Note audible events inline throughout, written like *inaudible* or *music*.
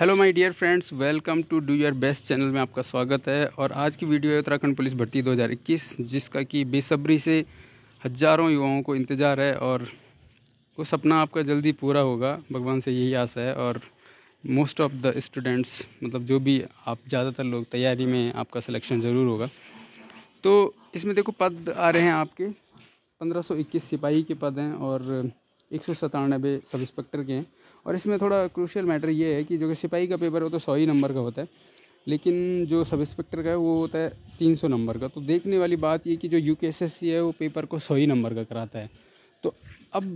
hello my dear friends welcome to do your best channel में आपका स्वागत है और आज की वीडियो है उत्तराखंड पुलिस भर्ती 2021 जिसका कि बेसब्री से हजारों युवाओं को इंतज़ार है और वो सपना आपका जल्दी पूरा होगा भगवान से यही आशा है और मोस्ट ऑफ द स्टूडेंट्स मतलब जो भी आप ज़्यादातर लोग तैयारी में आपका सलेक्शन ज़रूर होगा तो इसमें देखो पद आ रहे हैं आपके पंद्रह सिपाही के पद हैं और एक सब इंस्पेक्टर के हैं और इसमें थोड़ा क्रूशियल मैटर ये है कि जो कि सिपाही का पेपर हो तो सौ ही नंबर का होता है लेकिन जो सब इंस्पेक्टर का है वो होता है तीन सौ नंबर का तो देखने वाली बात ये कि जो यू है वो पेपर को सौ ही नंबर का कराता है तो अब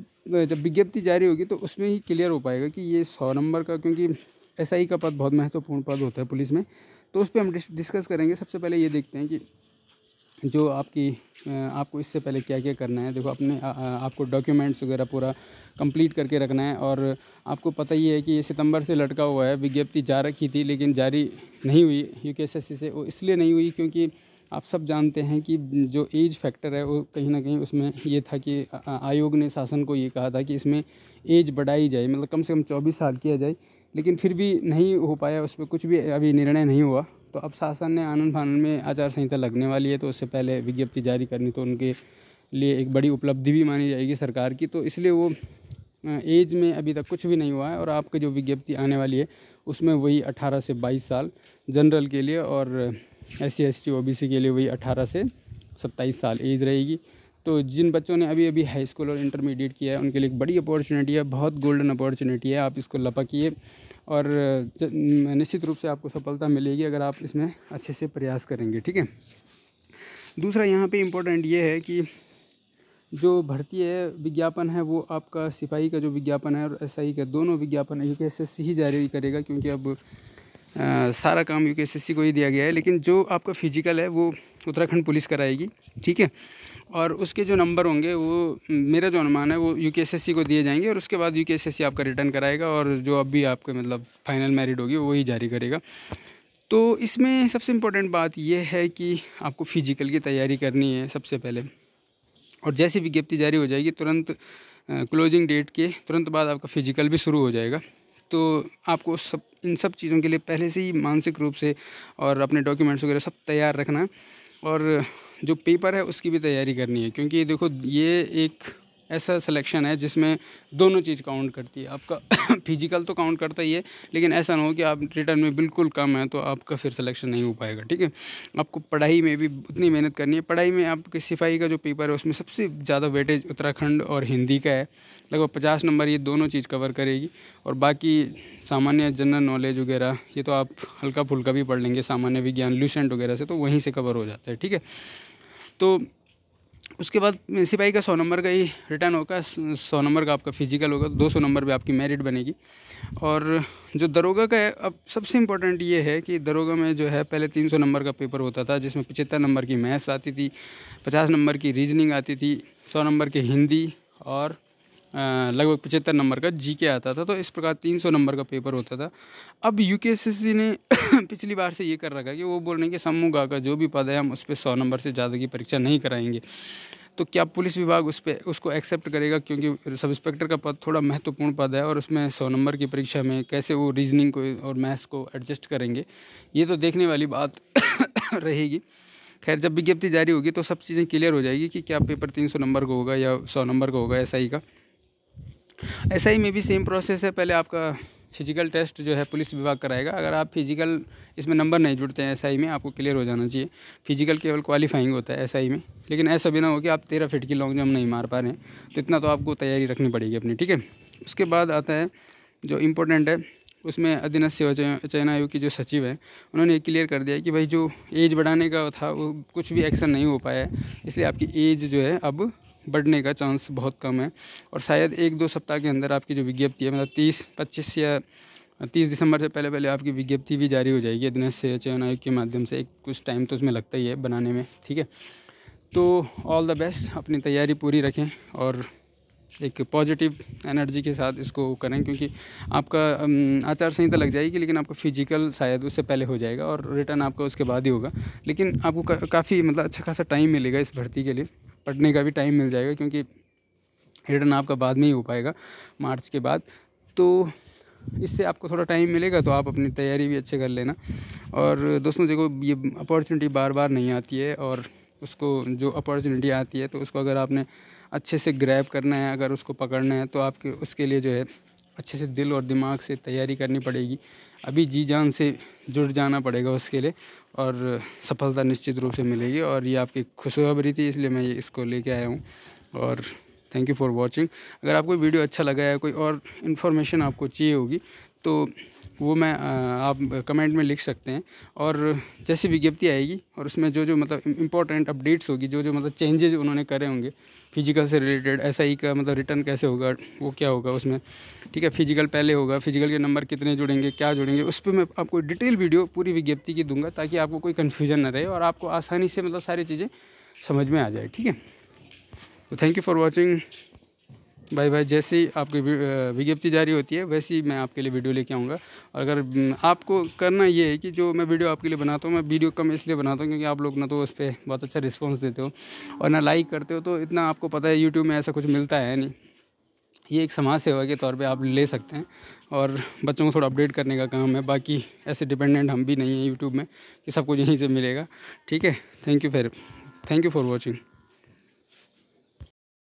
जब विज्ञप्ति जारी होगी तो उसमें ही क्लियर हो पाएगा कि ये सौ नंबर का क्योंकि एस का पद बहुत महत्वपूर्ण पद होता है पुलिस में तो उस पर हम डिस्कस करेंगे सबसे पहले ये देखते हैं कि जो आपकी आपको इससे पहले क्या क्या करना है देखो अपने आ, आपको डॉक्यूमेंट्स वगैरह पूरा कंप्लीट करके रखना है और आपको पता ही है कि ये सितंबर से लटका हुआ है विज्ञप्ति जा रखी थी लेकिन जारी नहीं हुई यू से वो इसलिए नहीं हुई क्योंकि आप सब जानते हैं कि जो एज फैक्टर है वो कहीं ना कहीं उसमें ये था कि आयोग ने शासन को ये कहा था कि इसमें एज बढ़ाई जाए मतलब कम से कम चौबीस साल किया जाए लेकिन फिर भी नहीं हो पाया उस पर कुछ भी अभी निर्णय नहीं हुआ तो अब शासन ने आनंद फानन में आचार संहिता लगने वाली है तो उससे पहले विज्ञप्ति जारी करनी तो उनके लिए एक बड़ी उपलब्धि भी मानी जाएगी सरकार की तो इसलिए वो एज में अभी तक कुछ भी नहीं हुआ है और आपकी जो विज्ञप्ति आने वाली है उसमें वही 18 से 22 साल जनरल के लिए और एस सी एस के लिए वही 18 से 27 साल एज रहेगी तो जिन बच्चों ने अभी अभी हाई स्कूल और इंटरमीडिएट किया है उनके लिए एक बड़ी अपॉर्चुनिटी है बहुत गोल्डन अपॉर्चुनिटी है आप इसको लपकिए और निश्चित रूप से आपको सफलता मिलेगी अगर आप इसमें अच्छे से प्रयास करेंगे ठीक है दूसरा यहाँ पे इम्पोर्टेंट ये है कि जो भर्ती है विज्ञापन है वो आपका सिपाही का जो विज्ञापन है और एसआई का दोनों विज्ञापन एक एस एस ही जारी करेगा क्योंकि अब आ, सारा काम यू को ही दिया गया है लेकिन जो आपका फिजिकल है वो उत्तराखंड पुलिस कराएगी ठीक है और उसके जो नंबर होंगे वो मेरा जो अनुमान है वो यू को दिए जाएंगे और उसके बाद यू आपका रिटर्न कराएगा और जो अब भी आपके मतलब फाइनल मैरिड होगी वही जारी करेगा तो इसमें सबसे इम्पोर्टेंट बात यह है कि आपको फ़िजिकल की तैयारी करनी है सबसे पहले और जैसी विज्ञप्ति जारी हो जाएगी तुरंत क्लोजिंग डेट के तुरंत बाद आपका फ़िजिकल भी शुरू हो जाएगा तो आपको सब इन सब चीज़ों के लिए पहले से ही मानसिक रूप से और अपने डॉक्यूमेंट्स वगैरह सब तैयार रखना और जो पेपर है उसकी भी तैयारी करनी है क्योंकि देखो ये एक ऐसा सिलेक्शन है जिसमें दोनों चीज़ काउंट करती है आपका फिजिकल *coughs* तो काउंट करता ही है लेकिन ऐसा ना हो कि आप रिटर्न में बिल्कुल कम है तो आपका फिर सिलेक्शन नहीं हो पाएगा ठीक है आपको पढ़ाई में भी उतनी मेहनत करनी है पढ़ाई में आपके सिपाही का जो पेपर है उसमें सबसे ज़्यादा वेटेज उत्तराखंड और हिंदी का है लगभग पचास नंबर ये दोनों चीज़ कवर करेगी और बाकी सामान्य जनरल नॉलेज वगैरह ये तो आप हल्का फुल्का भी पढ़ लेंगे सामान्य विज्ञान ल्यूसेंट वगैरह से तो वहीं से कवर हो जाता है ठीक है तो उसके बाद सिपाही का सौ नंबर का ही रिटर्न होगा सौ नंबर का आपका फिजिकल होगा दो सौ नंबर पर आपकी मेरिट बनेगी और जो दरोगा का है अब सबसे इम्पोर्टेंट ये है कि दरोगा में जो है पहले तीन सौ नंबर का पेपर होता था जिसमें पचहत्तर नंबर की मैथ्स आती थी पचास नंबर की रीजनिंग आती थी सौ नंबर की हिंदी और लगभग पचहत्तर नंबर का जी के आता था तो इस प्रकार तीन सौ नंबर का पेपर होता था अब यू ने *coughs* पिछली बार से ये कर रखा कि वो बोल रहे हैं कि समूह गा का जो भी पद है हम उस पर सौ नंबर से ज़्यादा की परीक्षा नहीं कराएंगे तो क्या पुलिस विभाग उस पर उसको एक्सेप्ट करेगा क्योंकि सब इंस्पेक्टर का पद थोड़ा महत्वपूर्ण पद है और उसमें सौ नंबर की परीक्षा में कैसे वो रीजनिंग को और मैथ्स को एडजस्ट करेंगे ये तो देखने वाली बात *coughs* रहेगी खैर जब विज्ञप्ति जारी होगी तो सब चीज़ें क्लियर हो जाएगी कि क्या पेपर तीन सौ नंबर का होगा या सौ नंबर का होगा एस का ऐसा ही में भी सेम प्रोसेस है पहले आपका फिजिकल टेस्ट जो है पुलिस विभाग कराएगा अगर आप फिजिकल इसमें नंबर नहीं जुड़ते हैं एसआई में आपको क्लियर हो जाना चाहिए फिजिकल केवल क्वालिफाइंग होता है एसआई में लेकिन ऐसा भी ना हो कि आप तेरह फिट की लॉन्ग जंप नहीं मार पा रहे हैं तो इतना तो आपको तैयारी रखनी पड़ेगी अपनी ठीक है उसके बाद आता है जो इम्पोर्टेंट है उसमें अधीनस्थ सेवा चयन आयोग की जो सचिव है उन्होंने क्लियर कर दिया कि भाई जो एज बढ़ाने का था वो कुछ भी एक्शन नहीं हो पाया है इसलिए आपकी एज जो है अब बढ़ने का चांस बहुत कम है और शायद एक दो सप्ताह के अंदर आपकी जो विज्ञप्ति है मतलब तीस पच्चीस या तीस दिसंबर से पहले पहले आपकी विज्ञप्ति भी जारी हो जाएगी दिनेश से चयन आयोग के माध्यम से एक कुछ टाइम तो उसमें लगता ही है बनाने में ठीक है तो ऑल द बेस्ट अपनी तैयारी पूरी रखें और एक पॉजिटिव एनर्जी के साथ इसको करें क्योंकि आपका आचार संहिता लग जाएगी लेकिन आपका फिजिकल शायद उससे पहले हो जाएगा और रिटर्न आपका उसके बाद ही होगा लेकिन आपको का, काफ़ी मतलब अच्छा खासा टाइम मिलेगा इस भर्ती के लिए पढ़ने का भी टाइम मिल जाएगा क्योंकि रिटर्न आपका बाद में ही हो पाएगा मार्च के बाद तो इससे आपको थोड़ा टाइम मिलेगा तो आप अपनी तैयारी भी अच्छे कर लेना और दोस्तों देखो ये अपॉर्चुनिटी बार बार नहीं आती है और उसको जो अपॉर्चुनिटी आती है तो उसको अगर आपने अच्छे से ग्रैब करना है अगर उसको पकड़ना है तो आपके उसके लिए जो है अच्छे से दिल और दिमाग से तैयारी करनी पड़ेगी अभी जी जान से जुड़ जाना पड़ेगा उसके लिए और सफलता निश्चित रूप से मिलेगी और ये आपकी खुशखबरी थी इसलिए मैं इसको लेके आया हूँ और थैंक यू फॉर वॉचिंग अगर आपको वीडियो अच्छा लगा है कोई और इन्फॉर्मेशन आपको चाहिए होगी तो वो मैं आप कमेंट में लिख सकते हैं और जैसी विज्ञप्ति आएगी और उसमें जो जो मतलब इंपॉर्टेंट अपडेट्स होगी जो जो मतलब चेंजेज उन्होंने करे होंगे फिजिकल से रिलेटेड ऐसा ही का मतलब रिटर्न कैसे होगा वो क्या होगा उसमें ठीक है फिजिकल पहले होगा फिजिकल के नंबर कितने जुड़ेंगे क्या जुड़ेंगे उस पर मैं आपको डिटेल वीडियो पूरी विज्ञप्ति की दूंगा ताकि आपको कोई कन्फ्यूजन ना रहे और आपको आसानी से मतलब सारी चीज़ें समझ में आ जाए ठीक है तो थैंक यू फॉर वॉचिंग भाई भाई जैसी आपकी विज्ञप्ति जारी होती है वैसी मैं आपके लिए वीडियो लेके आऊँगा और अगर आपको करना ये है कि जो मैं वीडियो आपके लिए बनाता हूँ मैं वीडियो कम इसलिए बनाता हूँ क्योंकि आप लोग ना तो उस पर बहुत अच्छा रिस्पॉन्स देते हो और ना लाइक करते हो तो इतना आपको पता है यूट्यूब में ऐसा कुछ मिलता है नहीं ये एक समाज सेवा के तौर पे आप ले सकते हैं और बच्चों को थोड़ा अपडेट करने का काम है बाकी ऐसे डिपेंडेंट हम भी नहीं हैं यूट्यूब में कि सब कुछ यहीं से मिलेगा ठीक है थैंक यू फिर थैंक यू फॉर वॉचिंग